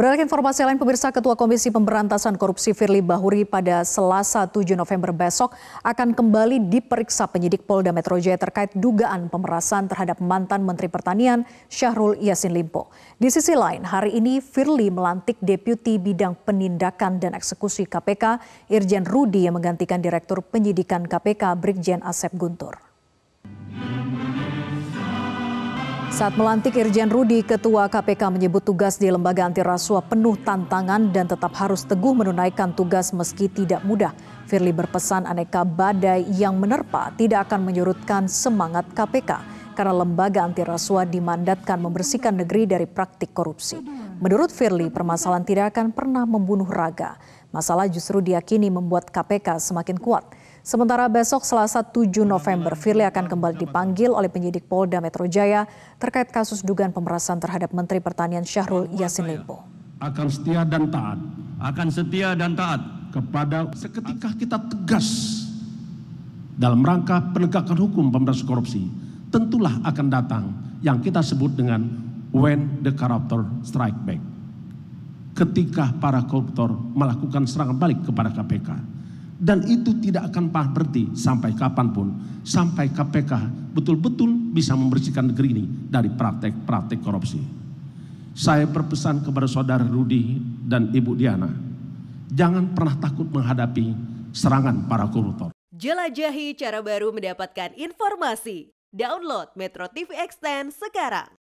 Beralih informasi lain, pemirsa Ketua Komisi Pemberantasan Korupsi Firly Bahuri pada Selasa 7 November besok akan kembali diperiksa penyidik Polda Metro Jaya terkait dugaan pemerasan terhadap mantan Menteri Pertanian Syahrul Yassin Limpo. Di sisi lain, hari ini Firly melantik Deputi Bidang Penindakan dan Eksekusi KPK Irjen Rudi yang menggantikan Direktur Penyidikan KPK Brigjen Asep Guntur. Saat melantik Irjen Rudi, Ketua KPK menyebut tugas di lembaga anti rasuah penuh tantangan dan tetap harus teguh menunaikan tugas meski tidak mudah. Firly berpesan aneka badai yang menerpa tidak akan menyurutkan semangat KPK karena lembaga anti rasuah dimandatkan membersihkan negeri dari praktik korupsi. Menurut Firly, permasalahan tidak akan pernah membunuh Raga. Masalah justru diakini membuat KPK semakin kuat. Sementara besok Selasa 7 November, Firly akan kembali dipanggil oleh penyidik Polda Metro Jaya terkait kasus dugaan pemerasan terhadap Menteri Pertanian Syahrul Yassin Limpo. Akan setia dan taat. Akan setia dan taat. Kepada seketika kita tegas dalam rangka penegakan hukum pemberantasan korupsi, tentulah akan datang yang kita sebut dengan when the corruptor strike back. Ketika para koruptor melakukan serangan balik kepada KPK. Dan itu tidak akan pernah berhenti sampai kapanpun. Sampai KPK betul-betul bisa membersihkan negeri ini dari praktek-praktek korupsi. Saya berpesan kepada saudara Rudi dan Ibu Diana. Jangan pernah takut menghadapi serangan para koruptor. Jelajahi cara baru mendapatkan informasi. Download Metro TV Extend sekarang.